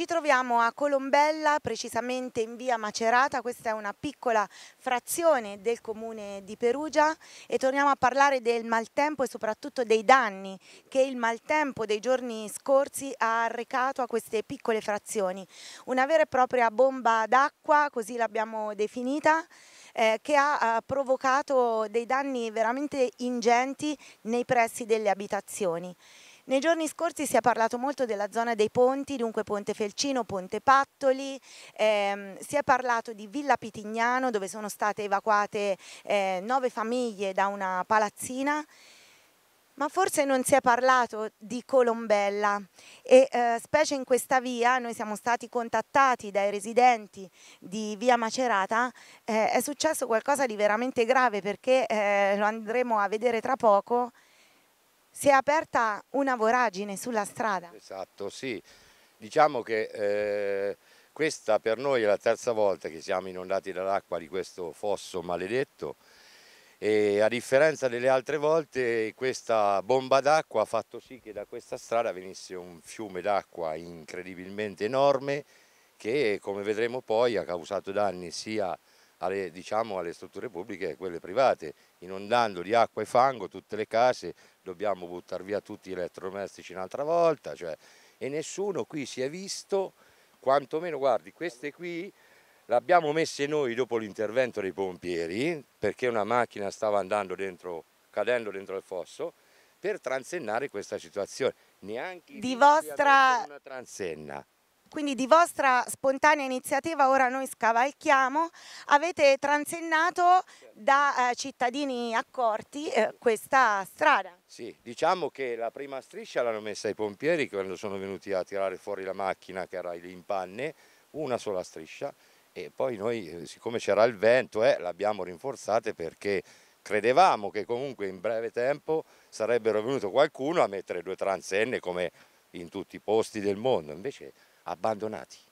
Ci troviamo a Colombella, precisamente in via Macerata, questa è una piccola frazione del comune di Perugia e torniamo a parlare del maltempo e soprattutto dei danni che il maltempo dei giorni scorsi ha arrecato a queste piccole frazioni. Una vera e propria bomba d'acqua, così l'abbiamo definita, eh, che ha eh, provocato dei danni veramente ingenti nei pressi delle abitazioni. Nei giorni scorsi si è parlato molto della zona dei ponti, dunque Ponte Felcino, Ponte Pattoli, ehm, si è parlato di Villa Pitignano dove sono state evacuate eh, nove famiglie da una palazzina ma forse non si è parlato di Colombella e eh, specie in questa via noi siamo stati contattati dai residenti di via Macerata, eh, è successo qualcosa di veramente grave perché eh, lo andremo a vedere tra poco, si è aperta una voragine sulla strada. Esatto, sì. Diciamo che eh, questa per noi è la terza volta che siamo inondati dall'acqua di questo fosso maledetto e a differenza delle altre volte questa bomba d'acqua ha fatto sì che da questa strada venisse un fiume d'acqua incredibilmente enorme che come vedremo poi ha causato danni sia alle, diciamo, alle strutture pubbliche e a quelle private, inondando di acqua e fango tutte le case, dobbiamo buttare via tutti gli elettrodomestici un'altra volta, cioè, e nessuno qui si è visto, quantomeno guardi, queste qui le abbiamo messe noi dopo l'intervento dei pompieri, perché una macchina stava andando dentro, cadendo dentro il fosso, per transennare questa situazione. Neanche di vostra... una transenna. Quindi di vostra spontanea iniziativa ora noi scavalchiamo, avete transennato da eh, cittadini accorti eh, questa strada. Sì, diciamo che la prima striscia l'hanno messa i pompieri quando sono venuti a tirare fuori la macchina che era lì in panne, una sola striscia e poi noi eh, siccome c'era il vento eh, l'abbiamo rinforzata perché credevamo che comunque in breve tempo sarebbero venuto qualcuno a mettere due transenne come in tutti i posti del mondo, invece abbandonati.